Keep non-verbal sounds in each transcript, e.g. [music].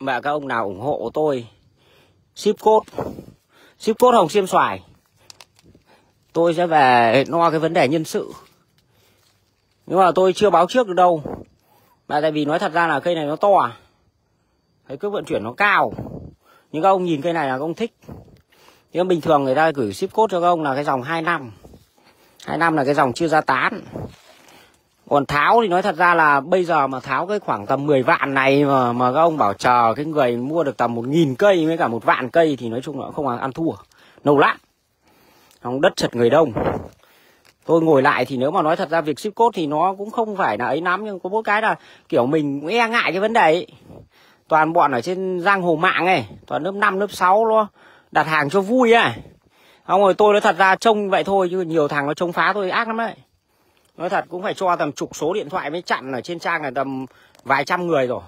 mà các ông nào ủng hộ tôi ship code ship code hồng xiêm xoài tôi sẽ về lo cái vấn đề nhân sự nhưng mà tôi chưa báo trước được đâu mà tại vì nói thật ra là cây này nó to à thấy cước vận chuyển nó cao nhưng các ông nhìn cây này là các ông thích nhưng bình thường người ta gửi ship code cho các ông là cái dòng 2 năm 2 năm là cái dòng chưa ra tán còn tháo thì nói thật ra là bây giờ mà tháo cái khoảng tầm 10 vạn này mà mà các ông bảo chờ cái người mua được tầm một nghìn cây với cả một vạn cây thì nói chung là không ăn thua nâu lắm không đất chật người đông tôi ngồi lại thì nếu mà nói thật ra việc ship code thì nó cũng không phải là ấy lắm nhưng có mỗi cái là kiểu mình cũng e ngại cái vấn đề ấy toàn bọn ở trên giang hồ mạng ấy toàn lớp 5, lớp 6 nó đặt hàng cho vui ấy không rồi tôi nói thật ra trông vậy thôi chứ nhiều thằng nó trông phá tôi ác lắm đấy nói thật cũng phải cho tầm chục số điện thoại mới chặn ở trên trang là tầm vài trăm người rồi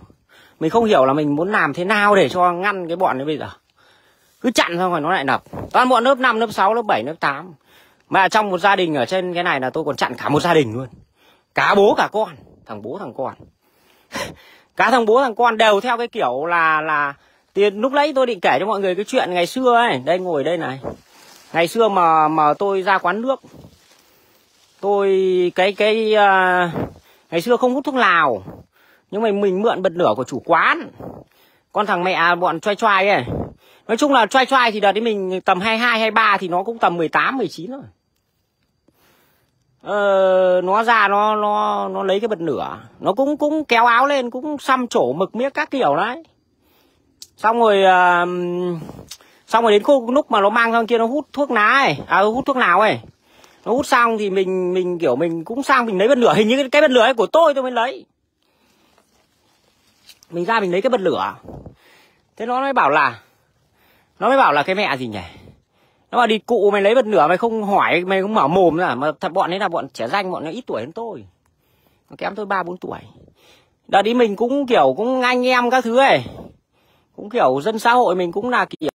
mình không hiểu là mình muốn làm thế nào để cho ngăn cái bọn ấy bây giờ cứ chặn xong rồi nó lại nập toàn bọn lớp 5, lớp 6, lớp 7, lớp 8 mà trong một gia đình ở trên cái này là tôi còn chặn cả một gia đình luôn cả bố cả con thằng bố thằng con [laughs] cả thằng bố thằng con đều theo cái kiểu là là tiền lúc nãy tôi định kể cho mọi người cái chuyện ngày xưa ấy đây ngồi đây này ngày xưa mà mà tôi ra quán nước tôi cái cái à, ngày xưa không hút thuốc lào nhưng mà mình mượn bật lửa của chủ quán con thằng mẹ à, bọn choai choai ấy nói chung là choai choai thì đợt đấy mình tầm 22 23 thì nó cũng tầm 18 19 rồi ờ, nó ra nó nó nó lấy cái bật lửa nó cũng cũng kéo áo lên cũng xăm chỗ mực miếc các kiểu đấy xong rồi uh, xong rồi đến khu lúc mà nó mang sang kia nó hút thuốc lá ấy à hút thuốc nào ấy nó hút xong thì mình mình kiểu mình cũng sang mình lấy bật lửa hình như cái bật lửa ấy của tôi tôi mới lấy mình ra mình lấy cái bật lửa thế nó mới bảo là nó mới bảo là cái mẹ gì nhỉ nó bảo đi cụ mày lấy bật lửa mày không hỏi mày không mở mồm là mà thật bọn ấy là bọn trẻ danh bọn nó ít tuổi hơn tôi nó kém tôi ba bốn tuổi đợt đi mình cũng kiểu cũng anh em các thứ ấy cũng kiểu dân xã hội mình cũng là kiểu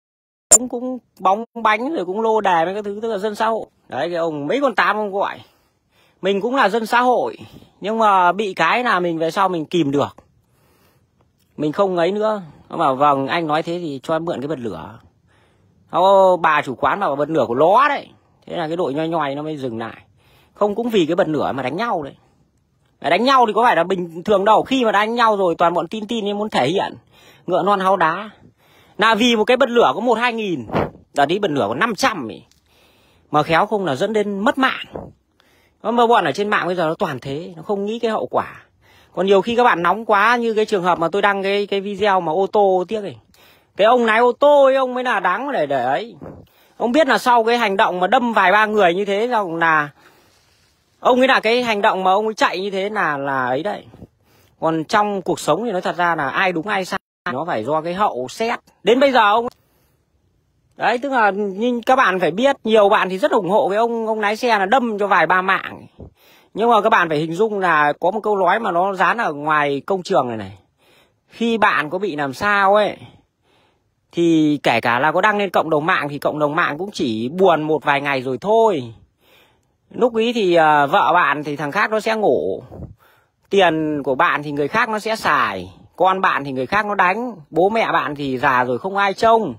cũng cũng bóng bánh rồi cũng lô đề mấy cái thứ tức là dân xã hội đấy cái ông mấy con tám ông gọi mình cũng là dân xã hội nhưng mà bị cái là mình về sau mình kìm được mình không ấy nữa nó bảo vâng anh nói thế thì cho em mượn cái bật lửa nó bà chủ quán bảo bật lửa của ló đấy thế là cái đội nhoi nhoi nó mới dừng lại không cũng vì cái bật lửa mà đánh nhau đấy đánh nhau thì có phải là bình thường đâu khi mà đánh nhau rồi toàn bọn tin tin nên muốn thể hiện ngựa non háo đá là vì một cái bật lửa có một hai nghìn giờ đi bật lửa có 500 trăm, mà khéo không là dẫn đến mất mạng vâng, mà bọn ở trên mạng bây giờ nó toàn thế nó không nghĩ cái hậu quả còn nhiều khi các bạn nóng quá như cái trường hợp mà tôi đăng cái cái video mà ô tô tiếc này cái ông lái ô tô ấy ông mới là đáng để để ấy ông biết là sau cái hành động mà đâm vài ba người như thế rằng là ông ấy là cái hành động mà ông ấy chạy như thế là là ấy đấy còn trong cuộc sống thì nói thật ra là ai đúng ai sai nó phải do cái hậu xét đến bây giờ ông đấy tức là nhưng các bạn phải biết nhiều bạn thì rất ủng hộ cái ông ông lái xe là đâm cho vài ba mạng nhưng mà các bạn phải hình dung là có một câu nói mà nó dán ở ngoài công trường này này khi bạn có bị làm sao ấy thì kể cả là có đăng lên cộng đồng mạng thì cộng đồng mạng cũng chỉ buồn một vài ngày rồi thôi lúc ý thì uh, vợ bạn thì thằng khác nó sẽ ngủ tiền của bạn thì người khác nó sẽ xài con bạn thì người khác nó đánh bố mẹ bạn thì già rồi không ai trông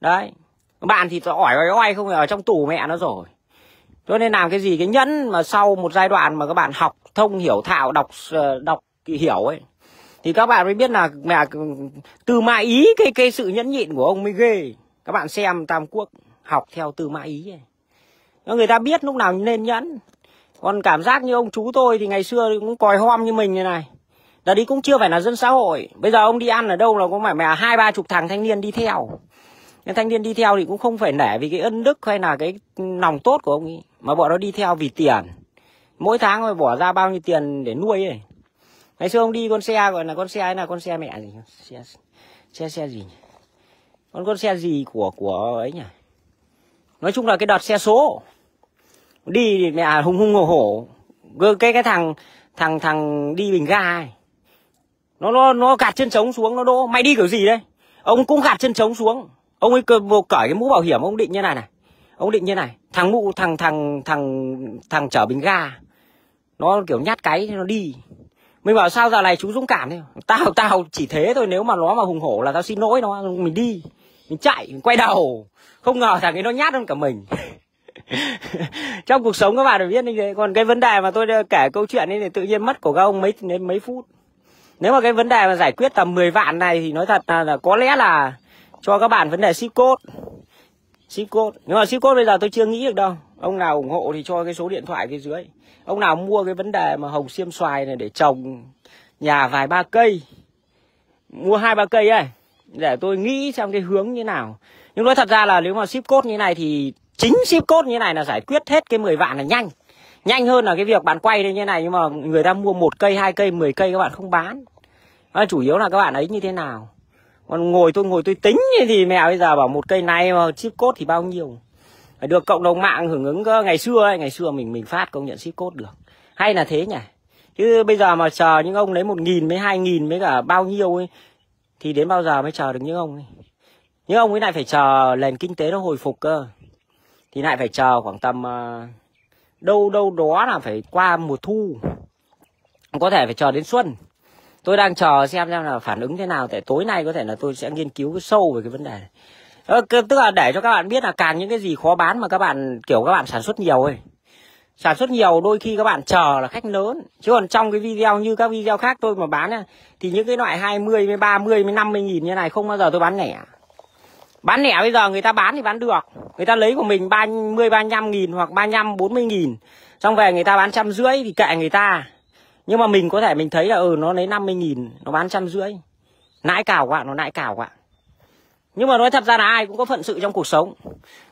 đấy bạn thì ỏi ỏi oi không ở trong tủ mẹ nó rồi cho nên làm cái gì cái nhẫn mà sau một giai đoạn mà các bạn học thông hiểu thạo đọc ờ, đọc hiểu ấy thì các bạn mới biết là mẹ từ mã ý cái cái sự nhẫn nhịn của ông mới ghê các bạn xem tam quốc học theo từ mã ý ấy. người ta biết lúc nào nên nhẫn còn cảm giác như ông chú tôi thì ngày xưa cũng còi hôm như mình như này Giờ đi cũng chưa phải là dân xã hội Bây giờ ông đi ăn ở đâu là có phải mà hai ba chục thằng thanh niên đi theo Nên thanh niên đi theo thì cũng không phải nể vì cái ân đức hay là cái lòng tốt của ông ấy Mà bọn nó đi theo vì tiền Mỗi tháng phải bỏ ra bao nhiêu tiền để nuôi ấy Ngày xưa ông đi con xe gọi là con xe ấy là con xe mẹ gì Xe xe, xe gì Con con xe gì của của ấy nhỉ Nói chung là cái đợt xe số Đi thì mẹ hùng hung hổ hổ cái cái thằng thằng thằng đi bình ga ấy nó nó nó gạt chân trống xuống nó đỗ mày đi kiểu gì đây ông cũng gạt chân trống xuống ông ấy cởi cái mũ bảo hiểm ông định như này này ông định như này thằng mũ thằng thằng thằng thằng chở bình ga nó kiểu nhát cái nó đi mình bảo sao giờ này chú dũng cảm thế tao tao chỉ thế thôi nếu mà nó mà hùng hổ là tao xin lỗi nó mình đi mình chạy mình quay đầu không ngờ thằng ấy nó nhát hơn cả mình [laughs] trong cuộc sống các bạn phải biết như thế còn cái vấn đề mà tôi kể câu chuyện ấy thì tự nhiên mất của các ông mấy mấy phút nếu mà cái vấn đề mà giải quyết tầm 10 vạn này thì nói thật là, là có lẽ là cho các bạn vấn đề ship code. Ship code. Nhưng mà ship code bây giờ tôi chưa nghĩ được đâu. Ông nào ủng hộ thì cho cái số điện thoại cái dưới. Ông nào mua cái vấn đề mà hồng xiêm xoài này để trồng nhà vài ba cây. Mua hai ba cây ấy. Để tôi nghĩ xem cái hướng như nào. Nhưng nói thật ra là nếu mà ship code như này thì chính ship code như này là giải quyết hết cái 10 vạn là nhanh nhanh hơn là cái việc bạn quay lên như này nhưng mà người ta mua một cây hai cây 10 cây các bạn không bán à, chủ yếu là các bạn ấy như thế nào còn ngồi tôi ngồi tôi tính thì mẹ bây giờ bảo một cây này mà chip cốt thì bao nhiêu phải được cộng đồng mạng hưởng ứng ngày xưa ấy, ngày xưa mình mình phát công nhận chip cốt được hay là thế nhỉ chứ bây giờ mà chờ những ông lấy một nghìn mấy hai nghìn mấy cả bao nhiêu ấy thì đến bao giờ mới chờ được những ông ấy những ông ấy lại phải chờ nền kinh tế nó hồi phục cơ thì lại phải chờ khoảng tầm ờ, đâu đâu đó là phải qua mùa thu có thể phải chờ đến xuân tôi đang chờ xem xem là phản ứng thế nào tại tối nay có thể là tôi sẽ nghiên cứu sâu về cái vấn đề này ờ, tức là để cho các bạn biết là càng những cái gì khó bán mà các bạn kiểu các bạn sản xuất nhiều ấy sản xuất nhiều đôi khi các bạn chờ là khách lớn chứ còn trong cái video như các video khác tôi mà bán thì những cái loại 20 với 30 với 50 nghìn như này không bao giờ tôi bán lẻ bán lẻ bây giờ người ta bán thì bán được người ta lấy của mình 30 35 nghìn hoặc 35 40 nghìn xong về người ta bán trăm rưỡi thì kệ người ta nhưng mà mình có thể mình thấy là ừ nó lấy 50 nghìn nó bán trăm rưỡi nãi cào các nó nãi cào các nhưng mà nói thật ra là ai cũng có phận sự trong cuộc sống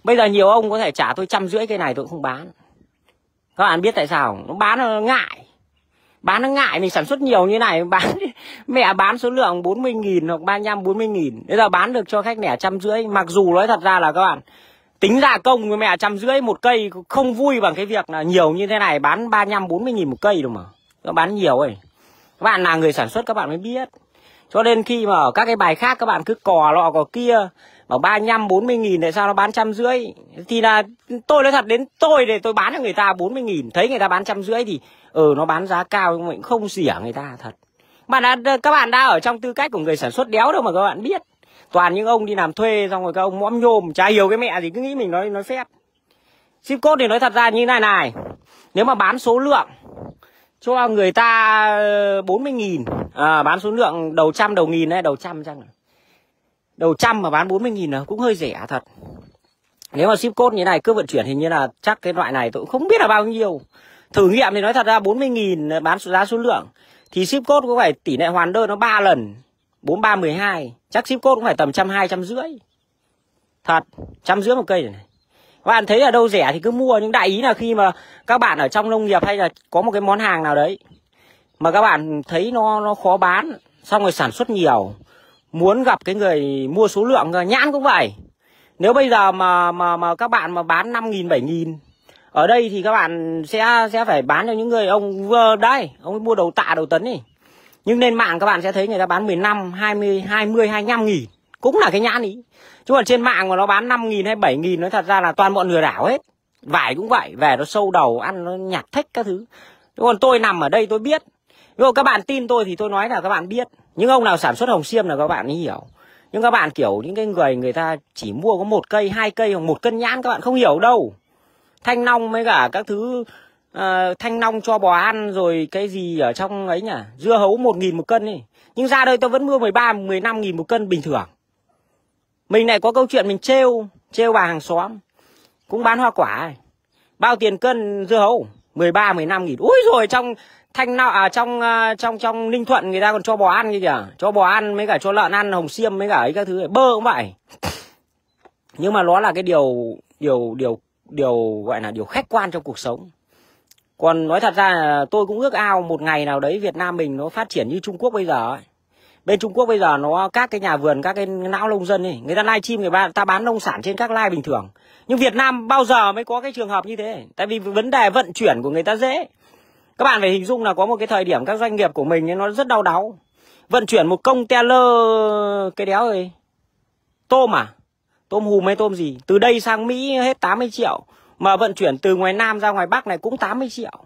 bây giờ nhiều ông có thể trả tôi trăm rưỡi cây này tôi cũng không bán các bạn biết tại sao nó bán nó ngại bán nó ngại mình sản xuất nhiều như này [laughs] bán mẹ bán số lượng 40 nghìn hoặc 35 40 nghìn bây giờ bán được cho khách nẻ trăm rưỡi mặc dù nói thật ra là các bạn tính ra công với mẹ trăm rưỡi một cây không vui bằng cái việc là nhiều như thế này bán 35 40 nghìn một cây đâu mà nó bán nhiều ấy các bạn là người sản xuất các bạn mới biết cho nên khi mà ở các cái bài khác các bạn cứ cò lọ cò kia bảo 35 40 nghìn tại sao nó bán trăm rưỡi thì là tôi nói thật đến tôi để tôi bán cho người ta 40 nghìn thấy người ta bán trăm rưỡi thì ờ ừ, nó bán giá cao nhưng cũng không xỉa người ta thật mà đã, các bạn đã ở trong tư cách của người sản xuất đéo đâu mà các bạn biết toàn những ông đi làm thuê xong rồi các ông mõm nhôm chả hiểu cái mẹ gì cứ nghĩ mình nói nói phép ship code thì nói thật ra như này này nếu mà bán số lượng cho người ta 40.000 ờ, à, bán số lượng đầu trăm đầu nghìn đấy đầu trăm chăng đầu trăm mà bán 40 nghìn là cũng hơi rẻ thật nếu mà ship code như này cứ vận chuyển hình như là chắc cái loại này tôi cũng không biết là bao nhiêu thử nghiệm thì nói thật ra 40 nghìn bán giá số lượng thì ship code cũng phải tỷ lệ hoàn đơn nó 3 lần 4312 chắc ship code cũng phải tầm trăm hai trăm rưỡi thật trăm rưỡi một cây này các bạn thấy ở đâu rẻ thì cứ mua nhưng đại ý là khi mà các bạn ở trong nông nghiệp hay là có một cái món hàng nào đấy mà các bạn thấy nó nó khó bán xong rồi sản xuất nhiều muốn gặp cái người mua số lượng nhãn cũng vậy nếu bây giờ mà mà mà các bạn mà bán năm nghìn bảy nghìn ở đây thì các bạn sẽ sẽ phải bán cho những người ông đây ông mua đầu tạ đầu tấn đi nhưng lên mạng các bạn sẽ thấy người ta bán 15 20 20 25 nghìn cũng là cái nhãn ý chứ còn trên mạng mà nó bán 5 nghìn hay 7 nghìn nó thật ra là toàn bọn lừa đảo hết vải cũng vậy về nó sâu đầu ăn nó nhạt thích các thứ chứ còn tôi nằm ở đây tôi biết nếu các bạn tin tôi thì tôi nói là các bạn biết những ông nào sản xuất hồng xiêm là các bạn ấy hiểu nhưng các bạn kiểu những cái người người ta chỉ mua có một cây hai cây hoặc một cân nhãn các bạn không hiểu đâu thanh long mới cả các thứ uh, thanh long cho bò ăn rồi cái gì ở trong ấy nhỉ dưa hấu một nghìn một cân ấy nhưng ra đây tôi vẫn mua 13 15 nghìn một cân bình thường mình lại có câu chuyện mình trêu trêu bà hàng xóm cũng bán hoa quả bao tiền cân dưa hấu 13 15 nghìn ui rồi trong thanh nọ à, trong à, trong trong ninh thuận người ta còn cho bò ăn kia kìa cho bò ăn mới cả cho lợn ăn hồng xiêm mới cả ấy các thứ ấy. bơ cũng vậy nhưng mà nó là cái điều điều điều điều gọi là điều khách quan trong cuộc sống còn nói thật ra tôi cũng ước ao một ngày nào đấy việt nam mình nó phát triển như trung quốc bây giờ ấy bên Trung Quốc bây giờ nó các cái nhà vườn các cái não nông dân ấy người ta live stream người ta, bán nông sản trên các live bình thường nhưng Việt Nam bao giờ mới có cái trường hợp như thế tại vì vấn đề vận chuyển của người ta dễ các bạn phải hình dung là có một cái thời điểm các doanh nghiệp của mình ấy, nó rất đau đáu vận chuyển một công container cái đéo ơi tôm à tôm hùm hay tôm gì từ đây sang Mỹ hết 80 triệu mà vận chuyển từ ngoài Nam ra ngoài Bắc này cũng 80 triệu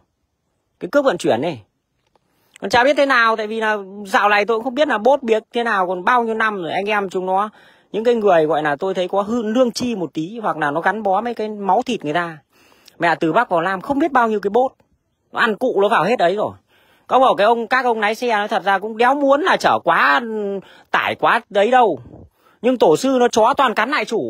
cái cước vận chuyển này còn chả biết thế nào tại vì là dạo này tôi cũng không biết là bốt biết thế nào còn bao nhiêu năm rồi anh em chúng nó những cái người gọi là tôi thấy có hư lương chi một tí hoặc là nó gắn bó mấy cái máu thịt người ta mẹ từ bắc vào nam không biết bao nhiêu cái bốt nó ăn cụ nó vào hết đấy rồi có bảo cái ông các ông lái xe nó thật ra cũng đéo muốn là chở quá tải quá đấy đâu nhưng tổ sư nó chó toàn cắn lại chủ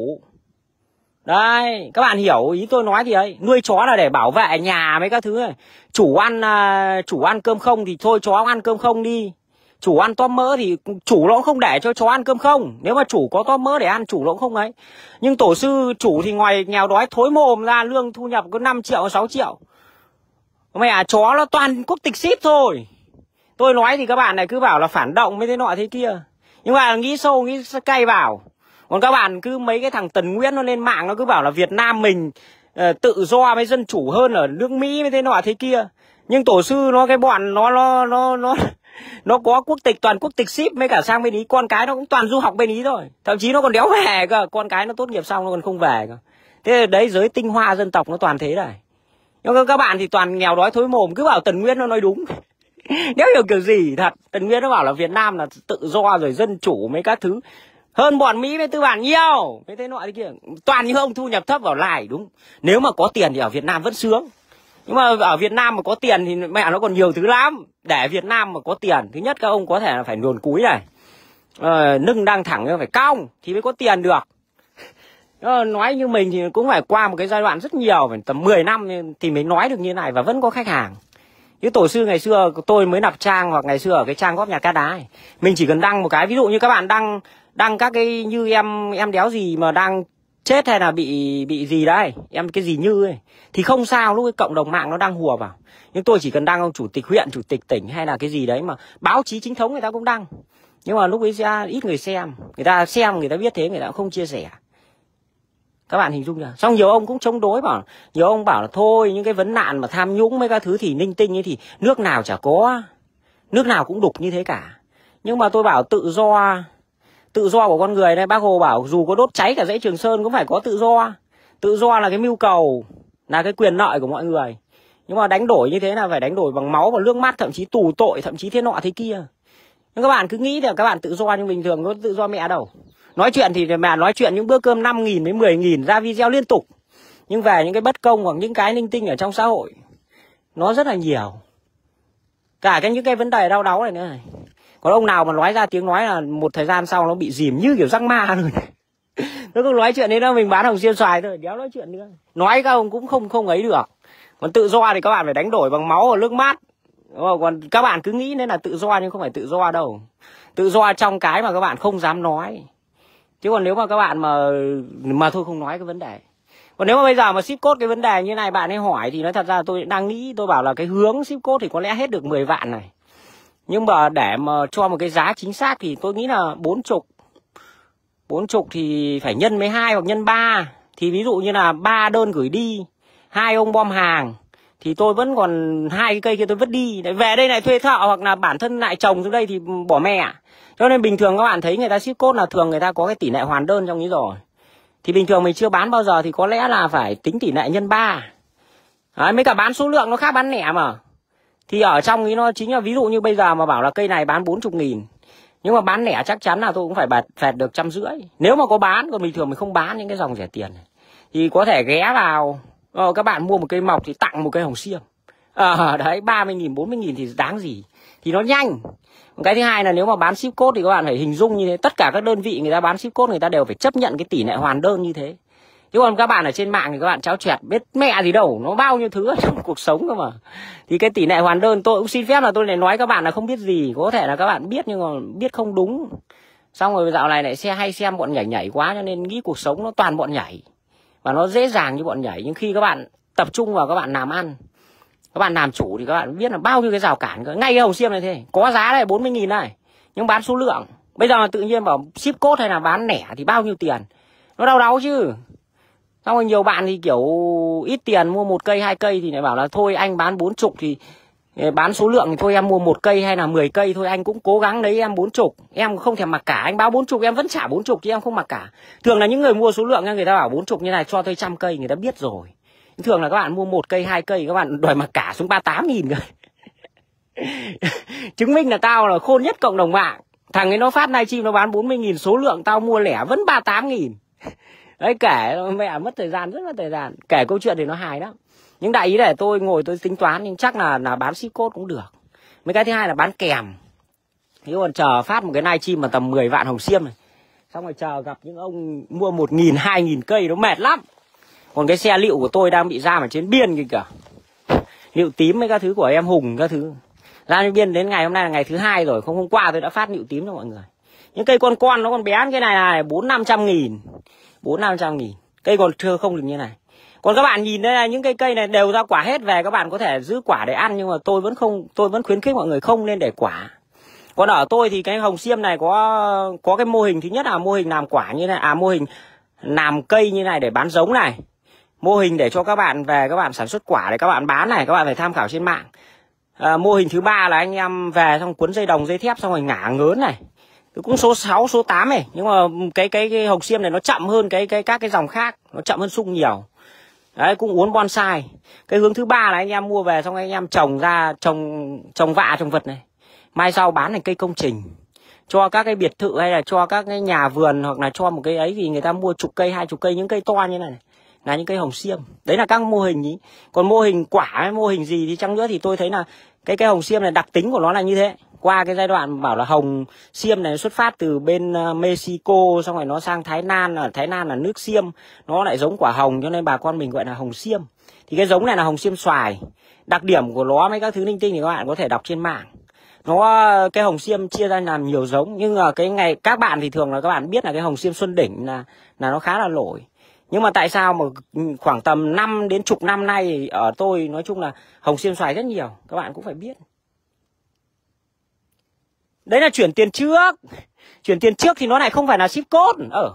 Đấy, các bạn hiểu ý tôi nói thì ấy, nuôi chó là để bảo vệ nhà mấy các thứ ấy. Chủ ăn à, chủ ăn cơm không thì thôi chó ăn cơm không đi. Chủ ăn tôm mỡ thì chủ nó cũng không để cho chó ăn cơm không. Nếu mà chủ có tôm mỡ để ăn chủ nó cũng không ấy. Nhưng tổ sư chủ thì ngoài nghèo đói thối mồm ra lương thu nhập có 5 triệu 6 triệu. Mẹ à, chó nó toàn quốc tịch ship thôi. Tôi nói thì các bạn này cứ bảo là phản động mấy thế nọ thế kia. Nhưng mà nghĩ sâu nghĩ cay vào còn các bạn cứ mấy cái thằng tần nguyễn nó lên mạng nó cứ bảo là việt nam mình uh, tự do với dân chủ hơn ở nước mỹ với thế nọ thế kia nhưng tổ sư nó cái bọn nó nó nó nó nó có quốc tịch toàn quốc tịch ship mới cả sang bên ý con cái nó cũng toàn du học bên ý thôi thậm chí nó còn đéo về cơ con cái nó tốt nghiệp xong nó còn không về cơ thế đấy giới tinh hoa dân tộc nó toàn thế này nhưng các bạn thì toàn nghèo đói thối mồm cứ bảo tần nguyên nó nói đúng nếu [laughs] hiểu kiểu gì thật tần nguyên nó bảo là việt nam là tự do rồi dân chủ mấy các thứ hơn bọn Mỹ với tư bản nhiều với thế loại kia toàn những ông thu nhập thấp vào lại đúng nếu mà có tiền thì ở Việt Nam vẫn sướng nhưng mà ở Việt Nam mà có tiền thì mẹ nó còn nhiều thứ lắm để Việt Nam mà có tiền thứ nhất các ông có thể là phải nguồn cúi này ờ, nâng đang thẳng phải cong thì mới có tiền được ờ, nói như mình thì cũng phải qua một cái giai đoạn rất nhiều phải tầm 10 năm thì mới nói được như này và vẫn có khách hàng như tổ sư ngày xưa tôi mới nạp trang hoặc ngày xưa ở cái trang góp nhà cá đá ấy. mình chỉ cần đăng một cái ví dụ như các bạn đăng đăng các cái như em em đéo gì mà đang chết hay là bị bị gì đấy em cái gì như ấy thì không sao lúc cái cộng đồng mạng nó đang hùa vào nhưng tôi chỉ cần đăng ông chủ tịch huyện chủ tịch tỉnh hay là cái gì đấy mà báo chí chính thống người ta cũng đăng nhưng mà lúc ấy ra ít người xem người ta xem người ta biết thế người ta cũng không chia sẻ các bạn hình dung chưa xong nhiều ông cũng chống đối bảo nhiều ông bảo là thôi những cái vấn nạn mà tham nhũng mấy cái thứ thì ninh tinh ấy thì nước nào chả có nước nào cũng đục như thế cả nhưng mà tôi bảo tự do tự do của con người này bác hồ bảo dù có đốt cháy cả dãy trường sơn cũng phải có tự do tự do là cái mưu cầu là cái quyền lợi của mọi người nhưng mà đánh đổi như thế là phải đánh đổi bằng máu và nước mắt thậm chí tù tội thậm chí thế nọ thế kia nhưng các bạn cứ nghĩ là các bạn tự do nhưng bình thường có tự do mẹ đâu nói chuyện thì mẹ nói chuyện những bữa cơm năm nghìn đến mười nghìn ra video liên tục nhưng về những cái bất công hoặc những cái linh tinh ở trong xã hội nó rất là nhiều cả cái những cái vấn đề đau đáu này nữa này còn ông nào mà nói ra tiếng nói là một thời gian sau nó bị dìm như kiểu rắc ma rồi [laughs] nó cứ nói chuyện đấy đó mình bán hồng xiêm xoài thôi đéo nói chuyện nữa nói các ông cũng không không ấy được còn tự do thì các bạn phải đánh đổi bằng máu và nước mắt Đúng không? còn các bạn cứ nghĩ nên là tự do nhưng không phải tự do đâu tự do trong cái mà các bạn không dám nói chứ còn nếu mà các bạn mà mà thôi không nói cái vấn đề còn nếu mà bây giờ mà ship code cái vấn đề như này bạn ấy hỏi thì nói thật ra tôi đang nghĩ tôi bảo là cái hướng ship code thì có lẽ hết được 10 vạn này nhưng mà để mà cho một cái giá chính xác thì tôi nghĩ là bốn chục bốn chục thì phải nhân với hai hoặc nhân ba thì ví dụ như là ba đơn gửi đi hai ông bom hàng thì tôi vẫn còn hai cái cây kia tôi vứt đi để về đây này thuê thợ hoặc là bản thân lại trồng xuống đây thì bỏ mẹ cho nên bình thường các bạn thấy người ta ship cốt là thường người ta có cái tỷ lệ hoàn đơn trong như rồi thì bình thường mình chưa bán bao giờ thì có lẽ là phải tính tỷ lệ nhân ba Đấy, mấy cả bán số lượng nó khác bán lẻ mà thì ở trong ấy nó chính là ví dụ như bây giờ mà bảo là cây này bán 40 nghìn nhưng mà bán lẻ chắc chắn là tôi cũng phải bật phẹt được trăm rưỡi nếu mà có bán còn bình thường mình không bán những cái dòng rẻ tiền này thì có thể ghé vào ờ, các bạn mua một cây mọc thì tặng một cây hồng xiêm ờ [laughs] đấy ba mươi nghìn bốn mươi nghìn thì đáng gì thì nó nhanh cái thứ hai là nếu mà bán ship code thì các bạn phải hình dung như thế tất cả các đơn vị người ta bán ship code người ta đều phải chấp nhận cái tỷ lệ hoàn đơn như thế chứ còn các bạn ở trên mạng thì các bạn cháo chẹt biết mẹ gì đâu nó bao nhiêu thứ [laughs] trong cuộc sống cơ mà thì cái tỷ lệ hoàn đơn tôi cũng xin phép là tôi lại nói các bạn là không biết gì có thể là các bạn biết nhưng mà biết không đúng xong rồi dạo này lại xe hay xem bọn nhảy nhảy quá cho nên nghĩ cuộc sống nó toàn bọn nhảy và nó dễ dàng như bọn nhảy nhưng khi các bạn tập trung vào các bạn làm ăn các bạn làm chủ thì các bạn biết là bao nhiêu cái rào cản ngay cái hồng xiêm này thế có giá đây 40 nghìn này nhưng bán số lượng bây giờ tự nhiên bảo ship cốt hay là bán lẻ thì bao nhiêu tiền nó đau đáu chứ xong rồi nhiều bạn thì kiểu ít tiền mua một cây hai cây thì lại bảo là thôi anh bán bốn chục thì ờ, bán số lượng thì thôi em mua một cây hay là 10 cây thôi anh cũng cố gắng lấy em bốn chục em không thèm mặc cả anh báo bốn chục em vẫn trả bốn chục chứ em không mặc cả thường là những người mua số lượng người ta bảo bốn chục như này cho tôi trăm cây người ta biết rồi thường là các bạn mua một cây hai cây các bạn đòi mặc cả xuống ba tám nghìn rồi [laughs] chứng minh là tao là khôn nhất cộng đồng mạng thằng ấy nó phát livestream nó bán bốn mươi nghìn số lượng tao mua lẻ vẫn ba tám nghìn đấy kể mẹ mất thời gian rất là thời gian kể câu chuyện thì nó hài đó nhưng đại ý để tôi ngồi tôi tính toán nhưng chắc là là bán ship code cũng được mấy cái thứ hai là bán kèm thế còn chờ phát một cái live stream mà tầm 10 vạn hồng xiêm này xong rồi chờ gặp những ông mua một nghìn hai nghìn cây nó mệt lắm còn cái xe liệu của tôi đang bị ra ở trên biên kìa liệu tím mấy các thứ của em hùng các thứ ra trên biên đến ngày hôm nay là ngày thứ hai rồi không hôm qua tôi đã phát liệu tím cho mọi người những cây con con nó còn bé cái này này bốn năm trăm nghìn bốn năm trăm nghìn cây còn chưa không được như này còn các bạn nhìn đây là những cây cây này đều ra quả hết về các bạn có thể giữ quả để ăn nhưng mà tôi vẫn không tôi vẫn khuyến khích mọi người không nên để quả còn ở tôi thì cái hồng xiêm này có có cái mô hình thứ nhất là mô hình làm quả như này à mô hình làm cây như này để bán giống này mô hình để cho các bạn về các bạn sản xuất quả để các bạn bán này các bạn phải tham khảo trên mạng à, mô hình thứ ba là anh em về xong cuốn dây đồng dây thép xong rồi ngả ngớn này cũng số 6 số 8 này nhưng mà cái cái cái hồng xiêm này nó chậm hơn cái cái các cái dòng khác nó chậm hơn sung nhiều đấy cũng uốn bonsai cái hướng thứ ba là anh em mua về xong anh em trồng ra trồng trồng vạ trồng vật này mai sau bán thành cây công trình cho các cái biệt thự hay là cho các cái nhà vườn hoặc là cho một cái ấy thì người ta mua chục cây hai chục cây những cây to như này, là những cây hồng xiêm đấy là các mô hình ý còn mô hình quả hay mô hình gì thì chăng nữa thì tôi thấy là cái cái hồng xiêm này đặc tính của nó là như thế qua cái giai đoạn bảo là hồng xiêm này xuất phát từ bên ờ, Mexico xong rồi nó sang Thái Lan là Thái Lan là nước xiêm nó lại giống quả hồng cho nên bà con mình gọi là hồng xiêm thì cái giống này là hồng xiêm xoài đặc điểm của nó mấy các thứ linh tinh thì các bạn có thể đọc trên mạng nó ờ, cái hồng xiêm chia ra làm nhiều giống nhưng mà cái ngày các bạn thì thường là các bạn biết là cái hồng xiêm xuân đỉnh là là nó khá là nổi nhưng mà tại sao mà ừ, khoảng tầm 5 đến chục năm nay ở tôi nói chung là hồng xiêm xoài rất nhiều các bạn cũng phải biết Đấy là chuyển tiền trước Chuyển tiền trước thì nó lại không phải là ship code ờ.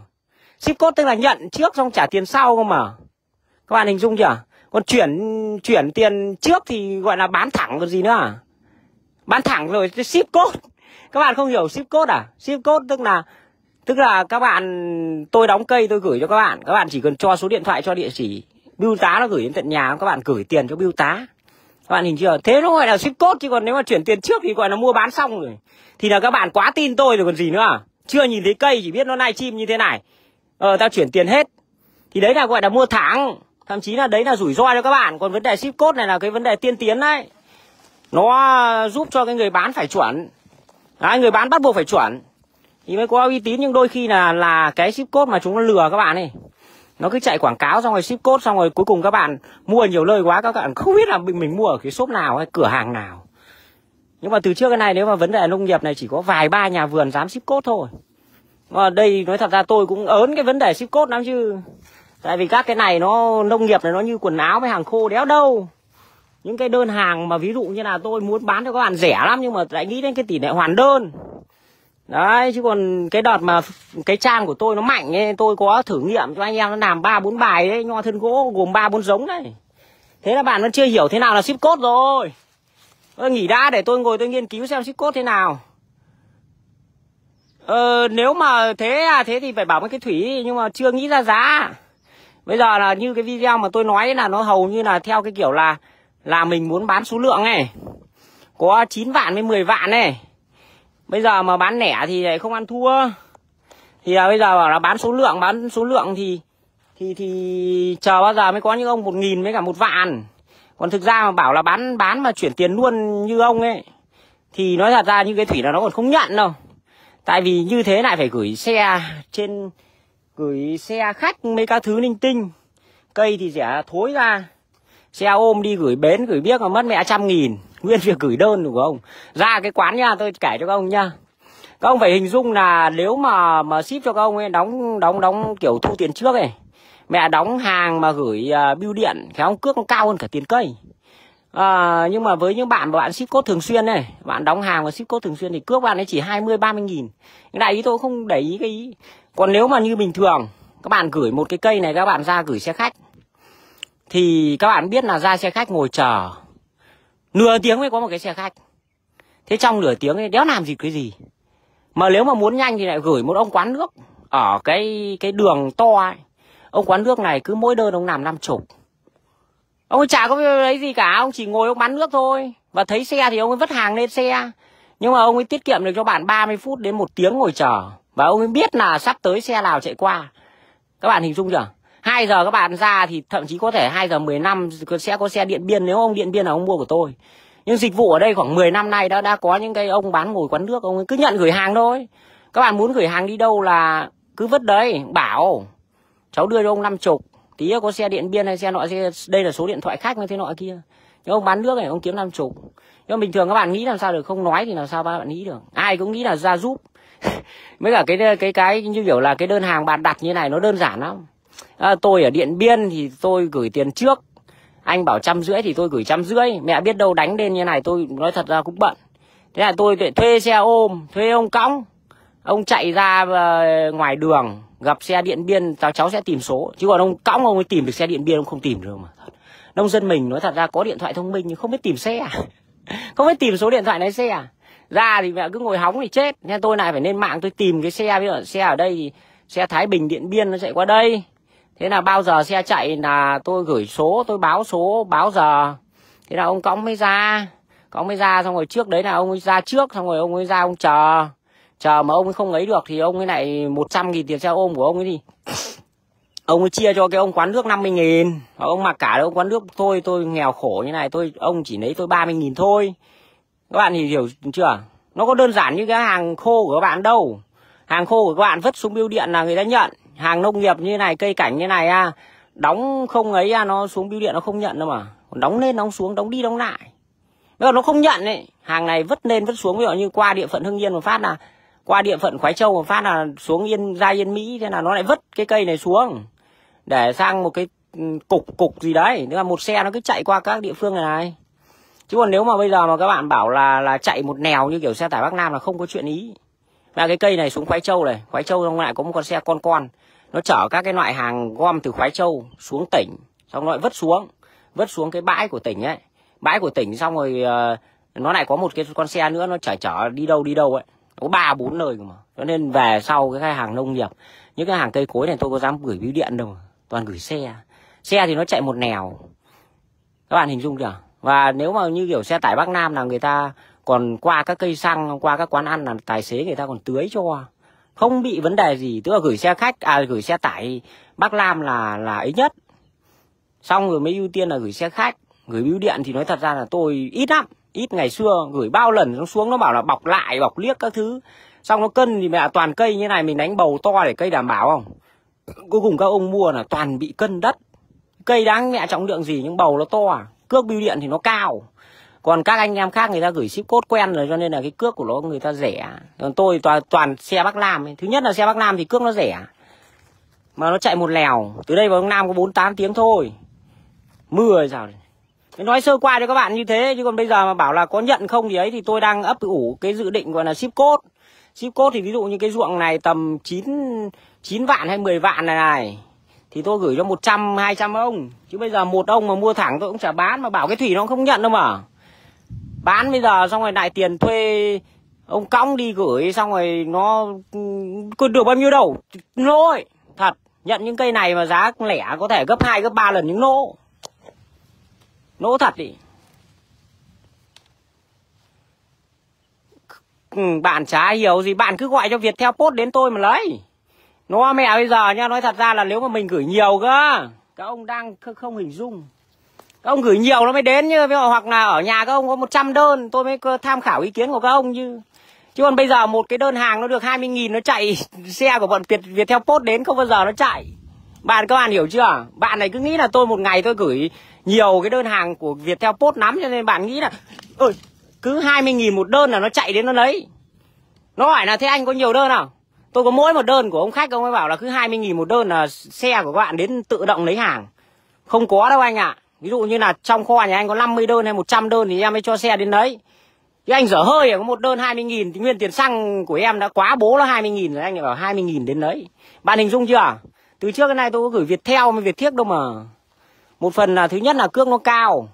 Ship code tức là nhận trước xong trả tiền sau cơ mà Các bạn hình dung chưa Còn chuyển chuyển tiền trước thì gọi là bán thẳng còn gì nữa à Bán thẳng rồi ship code Các bạn không hiểu ship code à Ship code tức là Tức là các bạn Tôi đóng cây tôi gửi cho các bạn Các bạn chỉ cần cho số điện thoại cho địa chỉ Biêu tá nó gửi đến tận nhà Các bạn gửi tiền cho biêu tá các bạn hình chưa thế nó gọi là ship code chứ còn nếu mà chuyển tiền trước thì gọi là mua bán xong rồi thì là các bạn quá tin tôi rồi còn gì nữa à? chưa nhìn thấy cây chỉ biết nó live chim như thế này ờ tao chuyển tiền hết thì đấy là gọi là mua thẳng thậm chí là đấy là rủi ro cho các bạn còn vấn đề ship code này là cái vấn đề tiên tiến đấy nó à, giúp cho cái người bán phải chuẩn đấy, người bán bắt buộc phải chuẩn thì mới có uy tín nhưng đôi khi là là cái ship code mà chúng nó lừa các bạn ấy nó cứ chạy quảng cáo xong rồi ship code xong rồi cuối cùng các bạn mua nhiều nơi quá các bạn không biết là mình mình mua ở cái shop nào hay cửa hàng nào nhưng mà từ trước cái này nếu mà vấn đề nông nghiệp này chỉ có vài ba nhà vườn dám ship code thôi và đây nói thật ra tôi cũng ớn cái vấn đề ship code lắm chứ tại vì các cái này nó nông nghiệp này nó như quần áo với hàng khô đéo đâu những cái đơn hàng mà ví dụ như là tôi muốn bán cho các bạn rẻ lắm nhưng mà lại nghĩ đến cái tỷ lệ hoàn đơn Đấy chứ còn cái đợt mà cái trang của tôi nó mạnh ấy, tôi có thử nghiệm cho anh em nó làm ba bốn bài đấy, nho thân gỗ gồm ba bốn giống đấy. Thế là bạn vẫn chưa hiểu thế nào là ship cốt rồi. Tôi nghỉ đã để tôi ngồi tôi nghiên cứu xem ship cốt thế nào. Ờ, nếu mà thế à thế thì phải bảo với cái thủy nhưng mà chưa nghĩ ra giá. Bây giờ là như cái video mà tôi nói là nó hầu như là theo cái kiểu là là mình muốn bán số lượng này. Có 9 vạn với 10 vạn này bây giờ mà bán lẻ thì lại không ăn thua thì à, bây giờ bảo là bán số lượng bán số lượng thì thì thì chờ bao giờ mới có những ông một nghìn với cả một vạn còn thực ra mà bảo là bán bán mà chuyển tiền luôn như ông ấy thì nói thật ra như cái thủy là nó còn không nhận đâu tại vì như thế lại phải gửi xe trên gửi xe khách mấy các thứ linh tinh cây thì rẻ thối ra xe ôm đi gửi bến gửi biếc mà mất mẹ trăm nghìn [laughs] nguyên việc gửi đơn đúng không? ra cái quán nha tôi kể cho các ông nha các ông phải hình dung là nếu mà mà ship cho các ông ấy đóng đóng đóng kiểu thu tiền trước ấy mẹ đóng hàng mà gửi uh, à, bưu điện khéo ông cước cao hơn cả tiền cây à, nhưng mà với những bạn bạn ship code thường xuyên này bạn đóng hàng và ship code thường xuyên thì cước bạn ấy chỉ 20 30 nghìn cái đại ý tôi không để ý cái ý còn nếu mà như bình thường các bạn gửi một cái cây này các bạn ra gửi xe khách thì các bạn biết là ra xe khách ngồi chờ nửa tiếng mới có một cái xe khách thế trong nửa tiếng ấy đéo làm gì cái gì mà nếu mà muốn nhanh thì lại gửi một ông quán nước ở cái cái đường to ấy ông quán nước này cứ mỗi đơn ông làm năm chục ông ấy chả có lấy gì cả ông chỉ ngồi ông bán nước thôi và thấy xe thì ông ấy vứt hàng lên xe nhưng mà ông ấy tiết kiệm được cho bạn 30 phút đến một tiếng ngồi chờ và ông ấy biết là sắp tới xe nào chạy qua các bạn hình dung chưa 2 giờ các bạn ra thì thậm chí có thể 2 giờ 15 sẽ có xe Điện Biên nếu ông Điện Biên là ông mua của tôi. Nhưng dịch vụ ở đây khoảng 10 năm nay đã đã có những cái ông bán ngồi quán nước ông cứ nhận gửi hàng thôi. Các bạn muốn gửi hàng đi đâu là cứ vứt đấy, bảo cháu đưa cho ông năm chục tí có xe điện biên hay xe nọ xe đây là số điện thoại khách như thế nọ kia nhưng ông bán nước này ông kiếm năm chục nhưng bình thường các bạn nghĩ làm sao được không nói thì làm sao các bạn nghĩ được ai cũng nghĩ là ra giúp mới [laughs] cả cái cái cái như kiểu là cái đơn hàng bạn đặt như này nó đơn giản lắm à, tôi ở điện biên thì tôi gửi tiền trước anh bảo trăm rưỡi thì tôi gửi trăm rưỡi mẹ biết đâu đánh lên như này tôi nói thật ra cũng bận thế là tôi thuê xe ôm thuê ông cõng ông chạy ra ờ, ngoài đường gặp xe điện biên cháu cháu sẽ tìm số chứ còn ông cõng ông ấy tìm được xe điện biên ông không tìm được mà nông dân mình nói thật ra có điện thoại thông minh nhưng không biết tìm xe [laughs] không biết tìm số điện thoại lái xe à? ra thì mẹ cứ ngồi hóng thì chết nên tôi lại phải lên mạng tôi tìm cái xe bây giờ xe ở đây thì xe thái bình điện biên nó chạy qua đây thế là bao giờ xe chạy là tôi gửi số tôi báo số báo giờ thế là ông cõng mới ra cõng mới ra xong rồi trước đấy là ông ấy ra trước xong rồi ông ấy ra ông chờ chờ mà ông ấy không lấy được thì ông ấy lại 100 nghìn tiền xe ôm của ông ấy đi ông ấy chia cho cái ông quán nước 50 nghìn Và ông mặc cả ông quán nước thôi tôi nghèo khổ như này tôi ông chỉ lấy tôi 30 nghìn thôi các bạn thì hiểu chưa nó có đơn giản như cái hàng khô của các bạn đâu hàng khô của các bạn vứt xuống bưu điện là người ta nhận hàng nông nghiệp như này cây cảnh như này à, đóng không ấy à, nó xuống bưu điện nó không nhận đâu mà còn đóng lên đóng xuống đóng đi đóng lại nếu nó không nhận ấy hàng này vứt lên vứt xuống ví dụ như qua địa phận hưng yên một phát là qua địa phận khoái châu một phát là xuống yên ra yên mỹ thế là nó lại vứt cái cây này xuống để sang một cái ừ, cục cục gì đấy tức là một xe nó cứ chạy qua các địa phương này này chứ còn nếu mà bây giờ mà các bạn bảo là là chạy một nèo như kiểu xe tải bắc nam là không có chuyện ý và cái cây này xuống khoái châu này khoái châu xong lại có một con xe con con nó chở các cái loại hàng gom từ khoái châu xuống tỉnh xong nó lại vứt xuống vứt xuống cái bãi của tỉnh ấy bãi của tỉnh xong rồi ờ, nó lại có một cái con xe nữa nó chở chở đi đâu đi đâu ấy có ba bốn nơi mà cho nên về sau cái hàng nông nghiệp những cái hàng cây cối này tôi có dám gửi bưu điện đâu toàn gửi xe xe thì nó chạy một nèo các bạn hình dung chưa và nếu mà như kiểu xe tải bắc nam là người ta còn qua các cây xăng qua các quán ăn là tài xế người ta còn tưới cho không bị vấn đề gì tức là gửi xe khách à gửi xe tải bác lam là là ấy nhất xong rồi mới ưu tiên là gửi xe khách gửi bưu điện thì nói thật ra là tôi ít lắm ít ngày xưa gửi bao lần nó xuống nó bảo là bọc lại bọc liếc các thứ xong nó cân thì mẹ toàn cây như này mình đánh bầu to để cây đảm bảo không cuối cùng các ông mua là toàn bị cân đất cây đáng mẹ trọng lượng gì nhưng bầu nó to à cước bưu điện thì nó cao còn các anh em khác người ta gửi ship cốt quen rồi cho nên là cái cước của nó người ta rẻ còn tôi toàn, toàn xe bắc nam thứ nhất là xe bắc nam thì cước nó rẻ mà nó chạy một lèo từ đây vào bắc nam có 48 tiếng thôi mưa rồi sao nói sơ qua cho các bạn như thế chứ còn bây giờ mà bảo là có nhận không gì ấy thì tôi đang ấp ủ cái dự định gọi là ship cốt ship cốt thì ví dụ như cái ruộng này tầm 9 chín vạn hay 10 vạn này này thì tôi gửi cho 100 200 ông chứ bây giờ một ông mà mua thẳng tôi cũng chả bán mà bảo cái thủy nó không nhận đâu mà bán bây giờ xong rồi lại tiền thuê ông cong đi gửi xong rồi nó ừ, có được bao nhiêu đâu nỗi thật nhận những cây này mà giá lẻ có thể gấp 2, gấp 3 lần những nỗ nỗ thật đi ừ, bạn chả hiểu gì bạn cứ gọi cho việt theo post đến tôi mà lấy nó mẹ bây giờ nha nói thật ra là nếu mà mình gửi nhiều cơ các ông đang không hình dung các ông gửi nhiều nó mới đến chứ hoặc là ở nhà các ông có 100 đơn tôi mới tham khảo ý kiến của các ông như chứ còn bây giờ một cái đơn hàng nó được 20 nghìn nó chạy [laughs] xe của bọn Việt Việt theo post đến không bao giờ nó chạy bạn các bạn hiểu chưa bạn này cứ nghĩ là tôi một ngày tôi gửi nhiều cái đơn hàng của Việt theo post lắm cho nên bạn nghĩ là ơi cứ 20 nghìn một đơn là nó chạy đến nó lấy nó hỏi là thế anh có nhiều đơn nào tôi có mỗi một đơn của ông khách ông ấy bảo là cứ 20 nghìn một đơn là xe của bạn đến tự động lấy hàng không có đâu anh ạ à. Ví dụ như là trong kho nhà anh có 50 đơn hay 100 đơn thì em mới cho xe đến đấy. Chứ anh dở hơi có một đơn 20 nghìn thì nguyên tiền xăng của em đã quá bố là 20 nghìn rồi anh lại bảo 20 nghìn đến đấy. Bạn hình dung chưa? Từ trước đến nay tôi có gửi Việt theo mới Việt Thiếc đâu mà. Một phần là thứ nhất là cước nó cao.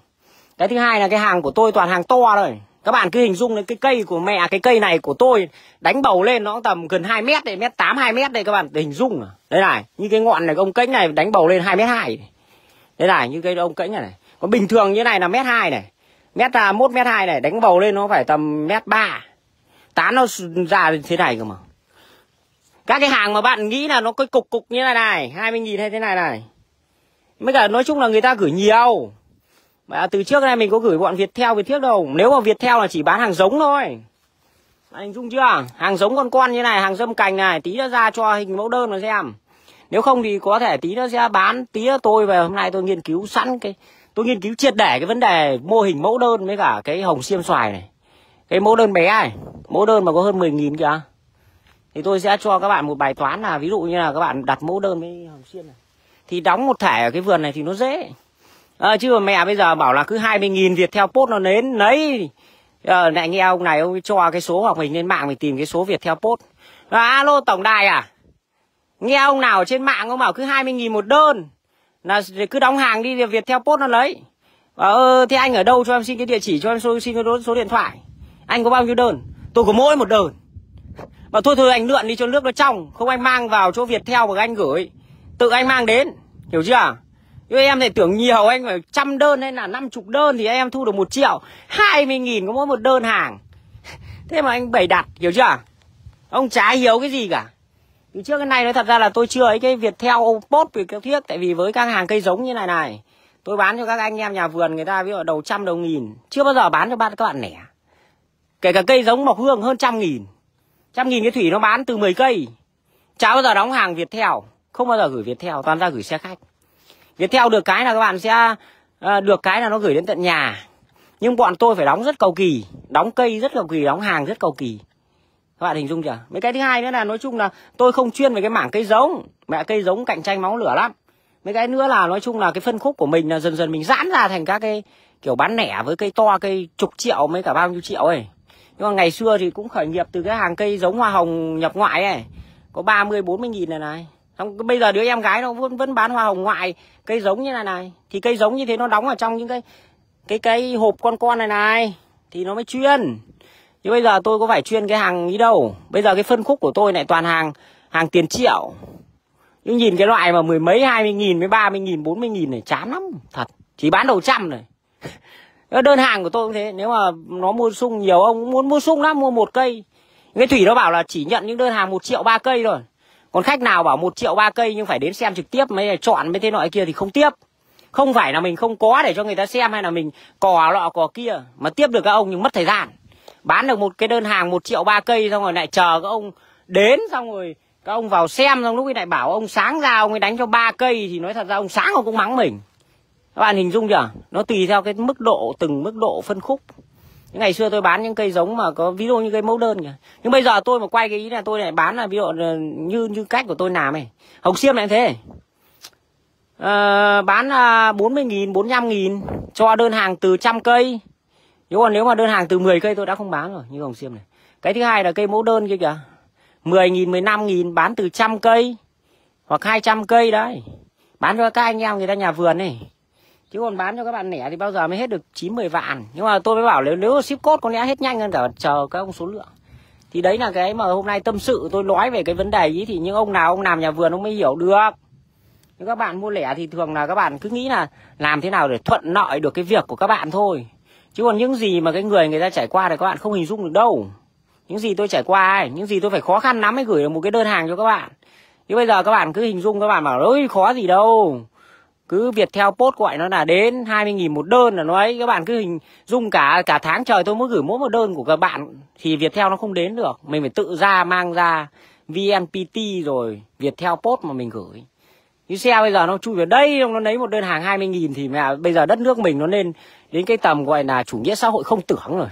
Cái thứ hai là cái hàng của tôi toàn hàng to rồi. Các bạn cứ hình dung đến cái cây của mẹ cái cây này của tôi đánh bầu lên nó tầm gần 2 mét đấy, mét 8 2 mét đây các bạn hình dung. Đây này, như cái ngọn này cái ông cánh này đánh bầu lên 2 mét 2. Này thế này như cái ông cãnh này này còn bình thường như này là mét hai này mét là mốt mét hai này đánh bầu lên nó phải tầm mét ba tán nó ra thế này cơ mà các cái hàng mà bạn nghĩ là nó cái cục cục như này này 20 nghìn hay thế này này mới cả nói chung là người ta gửi nhiều mà từ trước này mình có gửi bọn Việt theo Việt Thiếc đâu nếu mà Việt theo là chỉ bán hàng giống thôi anh dung chưa hàng giống con con như này hàng dâm cành này tí nó ra cho hình mẫu đơn nó xem nếu không thì có thể tí nó sẽ bán tí tôi về hôm nay tôi nghiên cứu sẵn cái tôi nghiên cứu triệt để cái vấn đề mô hình mẫu đơn với cả cái hồng xiêm xoài này cái mẫu đơn bé này mẫu đơn mà có hơn 10 nghìn kìa thì tôi sẽ cho các bạn một bài toán là ví dụ như là các bạn đặt mẫu đơn với hồng xiêm này thì đóng một thẻ ở cái vườn này thì nó dễ à, chứ mà mẹ bây giờ bảo là cứ 20 nghìn việt theo post nó nến lấy ờ, à, lại nghe ông này ông cho cái số hoặc mình lên mạng mình tìm cái số việt theo post à, alo tổng đài à nghe ông nào ở trên mạng ông bảo cứ 20 nghìn một đơn là cứ đóng hàng đi việt theo post nó lấy ờ, thế anh ở đâu cho em xin cái địa chỉ cho em xin cái số điện thoại anh có bao nhiêu đơn tôi có mỗi một đơn bảo thôi thôi anh lượn đi cho nước nó trong không anh mang vào chỗ việt theo và anh gửi tự anh mang đến hiểu chưa nhưng em thì tưởng nhiều anh phải trăm đơn hay là năm chục đơn thì em thu được một triệu hai mươi nghìn có mỗi một đơn hàng thế mà anh bày đặt hiểu chưa ông trái hiếu cái gì cả từ trước cái này nói thật ra là tôi chưa ấy cái việt theo post về kiểu thiết tại vì với các hàng cây giống như này này, tôi bán cho các anh em nhà vườn người ta ví dụ đầu trăm đầu nghìn, chưa bao giờ bán cho các bạn lẻ. Kể cả cây giống mọc hương hơn trăm nghìn. Trăm nghìn cái thủy nó bán từ 10 cây. Chả bao giờ đóng hàng Việt theo, không bao giờ gửi Việt theo, toàn ra gửi xe khách. Việt theo được cái là các bạn sẽ ờ, được cái là nó gửi đến tận nhà. Nhưng bọn tôi phải đóng rất cầu kỳ, đóng cây rất cầu kỳ, đóng hàng rất cầu kỳ các bạn hình dung chưa mấy cái thứ hai nữa là nói chung là tôi không chuyên về cái mảng cây giống mẹ cây giống cạnh tranh máu lửa lắm mấy cái nữa là nói chung là cái phân khúc của mình là dần dần mình giãn ra thành các cái kiểu bán lẻ với cây to cây chục triệu mấy cả bao nhiêu triệu ấy nhưng mà ngày xưa thì cũng khởi nghiệp từ cái hàng cây giống hoa hồng nhập ngoại ấy có 30 40 nghìn này này không bây giờ đứa em gái nó vẫn vẫn bán hoa hồng ngoại cây giống như này này thì cây giống như thế nó đóng ở trong những cái cái cái hộp con con này này thì nó mới chuyên Chứ bây giờ tôi có phải chuyên cái hàng ý đâu Bây giờ cái phân khúc của tôi lại toàn hàng Hàng tiền triệu Nhưng nhìn cái loại mà mười mấy, hai mươi nghìn, mấy ba mươi nghìn, bốn mươi nghìn này chán lắm Thật, chỉ bán đầu trăm này [laughs] Đơn hàng của tôi cũng thế Nếu mà nó mua sung nhiều ông muốn mua sung lắm Mua một cây Cái Thủy nó bảo là chỉ nhận những đơn hàng một triệu ba cây rồi Còn khách nào bảo một triệu ba cây Nhưng phải đến xem trực tiếp mới chọn mấy thế loại kia thì không tiếp Không phải là mình không có để cho người ta xem Hay là mình cò lọ cò kia Mà tiếp được các ông nhưng mất thời gian bán được một cái đơn hàng một triệu ba cây xong rồi lại chờ các ông đến xong rồi các ông vào xem xong lúc ấy lại bảo ông sáng ra ông ấy đánh cho ba cây thì nói thật ra ông sáng ông cũng mắng mình các bạn hình dung chưa nó tùy theo cái mức độ từng mức độ phân khúc những ngày xưa tôi bán những cây giống mà có ví dụ như cây mẫu đơn kìa nhưng bây giờ tôi mà quay cái ý là tôi lại bán là ví dụ ờ, như như cách của tôi làm này hồng xiêm lại thế ờ, à, bán bốn mươi nghìn 45 nghìn cho đơn hàng từ trăm cây nếu còn nếu mà đơn hàng từ 10 cây tôi đã không bán rồi như hồng xiêm này cái thứ hai là cây mẫu đơn kia kìa 10.000 15.000 bán từ trăm cây hoặc 200 cây đấy bán cho các anh em người ta nhà vườn này chứ còn bán cho các bạn lẻ thì bao giờ mới hết được 9 10 vạn nhưng mà tôi mới bảo nếu nếu ship code có lẽ hết nhanh hơn cả chờ các ông số lượng thì đấy là cái mà hôm nay tâm sự tôi nói về cái vấn đề ý thì những ông nào ông làm nhà vườn ông mới hiểu được nhưng các bạn mua lẻ thì thường là các bạn cứ nghĩ là làm thế nào để thuận lợi được cái việc của các bạn thôi chứ còn những gì mà cái người người ta trải qua thì các bạn không hình dung được đâu những gì tôi trải qua ấy những gì tôi phải khó khăn lắm mới gửi được một cái đơn hàng cho các bạn chứ bây giờ các bạn cứ hình dung các bạn bảo ơi khó gì đâu cứ việt theo post gọi nó là đến 20.000 một đơn là nói các bạn cứ hình dung cả cả tháng trời tôi mới gửi mỗi một đơn của các bạn thì việt theo nó không đến được mình phải tự ra mang ra vnpt rồi việt theo post mà mình gửi như xe bây giờ nó chui vào đây nó lấy một đơn hàng 20.000 thì mà bây giờ đất nước mình nó nên đến cái tầm gọi là chủ nghĩa xã hội không tưởng rồi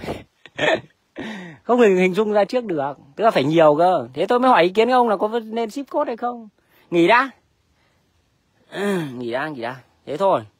[laughs] không hình hình dung ra trước được tức là phải nhiều cơ thế tôi mới hỏi ý kiến ông là có nên ship code hay không nghỉ đã ừ, nghỉ đã nghỉ đã thế thôi